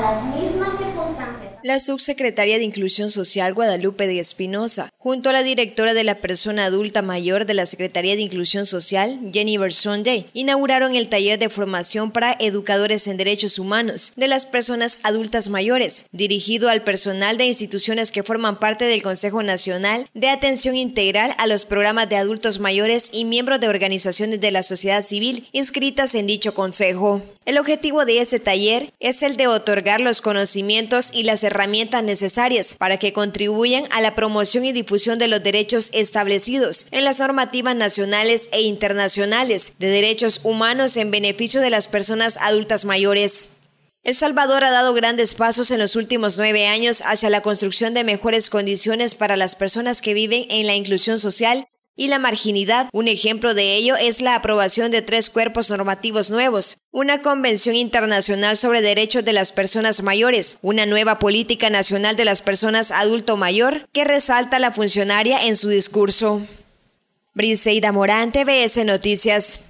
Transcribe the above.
las mismas La subsecretaria de Inclusión Social Guadalupe de Espinosa, junto a la directora de la persona adulta mayor de la Secretaría de Inclusión Social, Jennifer Sunday, inauguraron el taller de formación para educadores en derechos humanos de las personas adultas mayores, dirigido al personal de instituciones que forman parte del Consejo Nacional de Atención Integral a los Programas de Adultos Mayores y miembros de organizaciones de la sociedad civil inscritas en dicho consejo. El objetivo de este taller es el de otorgar los conocimientos y las herramientas necesarias para que contribuyan a la promoción y difusión de los derechos establecidos en las normativas nacionales e internacionales de derechos humanos en beneficio de las personas adultas mayores. El Salvador ha dado grandes pasos en los últimos nueve años hacia la construcción de mejores condiciones para las personas que viven en la inclusión social y la marginidad. Un ejemplo de ello es la aprobación de tres cuerpos normativos nuevos, una Convención Internacional sobre Derechos de las Personas Mayores, una nueva Política Nacional de las Personas Adulto Mayor, que resalta la funcionaria en su discurso. Briseida Morán, TBS Noticias.